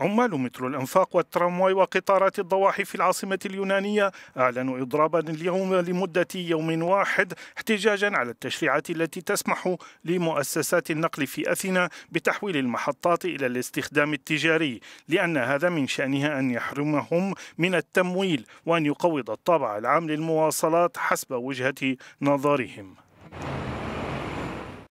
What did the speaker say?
عمال مترو الأنفاق والترامواي وقطارات الضواحي في العاصمة اليونانية أعلنوا إضرابا اليوم لمدة يوم واحد احتجاجا على التشريعات التي تسمح لمؤسسات النقل في أثينا بتحويل المحطات إلى الاستخدام التجاري لأن هذا من شأنها أن يحرمهم من التمويل وأن يقوض الطابع العام للمواصلات حسب وجهة نظرهم